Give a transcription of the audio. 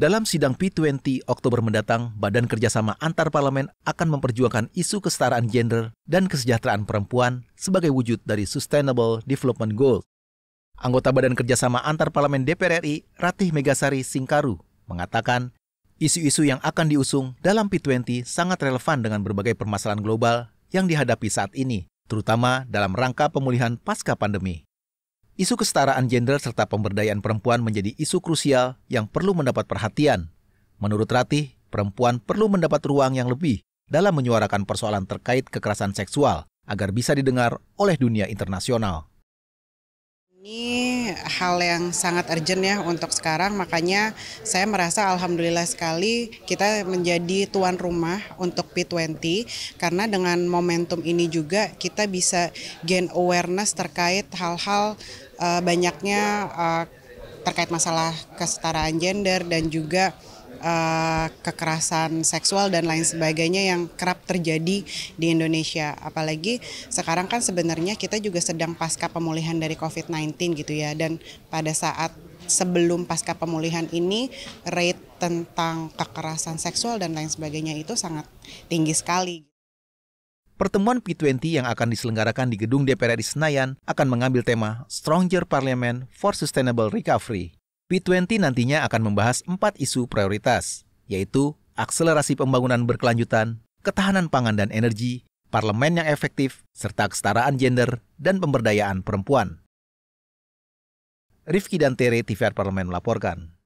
Dalam sidang P20 Oktober mendatang, Badan Kerjasama Antar Parlemen akan memperjuangkan isu kesetaraan gender dan kesejahteraan perempuan sebagai wujud dari Sustainable Development Goals. Anggota Badan Kerjasama Antar Parlemen DPR RI, Ratih Megasari Singkaru, mengatakan isu-isu yang akan diusung dalam P20 sangat relevan dengan berbagai permasalahan global yang dihadapi saat ini, terutama dalam rangka pemulihan pasca pandemi isu kesetaraan gender serta pemberdayaan perempuan menjadi isu krusial yang perlu mendapat perhatian. Menurut Ratih, perempuan perlu mendapat ruang yang lebih dalam menyuarakan persoalan terkait kekerasan seksual agar bisa didengar oleh dunia internasional. Ini hal yang sangat urgent ya untuk sekarang. Makanya saya merasa alhamdulillah sekali kita menjadi tuan rumah untuk P20 karena dengan momentum ini juga kita bisa gain awareness terkait hal-hal uh, banyaknya uh, terkait masalah kesetaraan gender dan juga Eh, kekerasan seksual dan lain sebagainya yang kerap terjadi di Indonesia. Apalagi sekarang kan sebenarnya kita juga sedang pasca pemulihan dari COVID-19 gitu ya dan pada saat sebelum pasca pemulihan ini rate tentang kekerasan seksual dan lain sebagainya itu sangat tinggi sekali. Pertemuan P20 yang akan diselenggarakan di gedung DPR RI Senayan akan mengambil tema Stronger Parliament for Sustainable Recovery. P20 nantinya akan membahas empat isu prioritas, yaitu akselerasi pembangunan berkelanjutan, ketahanan pangan dan energi, parlemen yang efektif, serta kesetaraan gender dan pemberdayaan perempuan. Rifki dan Tere, TVR Parlemen melaporkan.